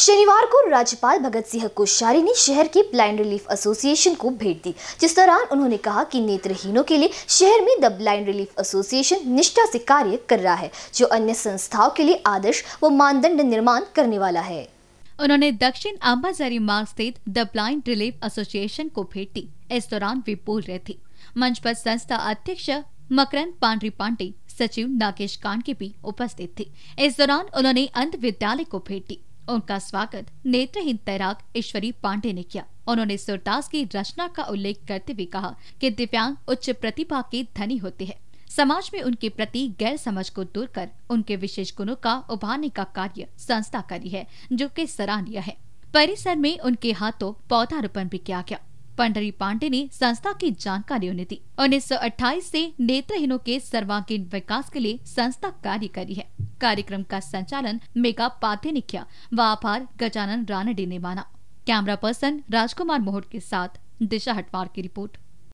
शनिवार को राज्यपाल भगत सिंह कोश्यारी ने शहर के ब्लाइंड रिलीफ एसोसिएशन को भेंट दी जिस दौरान उन्होंने कहा कि नेत्रहीनों के लिए शहर में द ब्लाइंड रिलीफ एसोसिएशन निष्ठा से कार्य कर रहा है जो अन्य संस्थाओं के लिए आदर्श व मानदंड निर्माण करने वाला है उन्होंने दक्षिण अम्बाजारी मार्ग स्थित द ब्लाइंड रिलीफ एसोसिएशन को भेंट दी इस दौरान वे बोल रहे थे मंच पर संस्था अध्यक्ष मकरंद पांडरी पांडे सचिव नागेश कान के भी उपस्थित थे इस दौरान उन्होंने अंत विद्यालय को भेंट दी उनका स्वागत नेत्रहीन तैराक ईश्वरी पांडे ने किया उन्होंने सुरदास की रचना का उल्लेख करते हुए कहा कि दिव्यांग उच्च प्रतिभा के धनी होते हैं समाज में उनके प्रति गैर समझ को दूर कर उनके विशेष गुणों का उभारने का कार्य संस्था करी है जो कि सराहनीय है परिसर में उनके हाथों पौधारोपण भी किया गया पंडरी पांडे ने संस्था की जानकारी उन्हें दी उन्नीस सौ अट्ठाईस ऐसी नेत्रहीनों के सर्वांगीण विकास के लिए संस्था कार्य करी है कार्यक्रम का संचालन मेगा पाथे ने किया व आभार गजानन रानडे ने माना कैमरा पर्सन राजकुमार मोहट के साथ दिशा हटवार की रिपोर्ट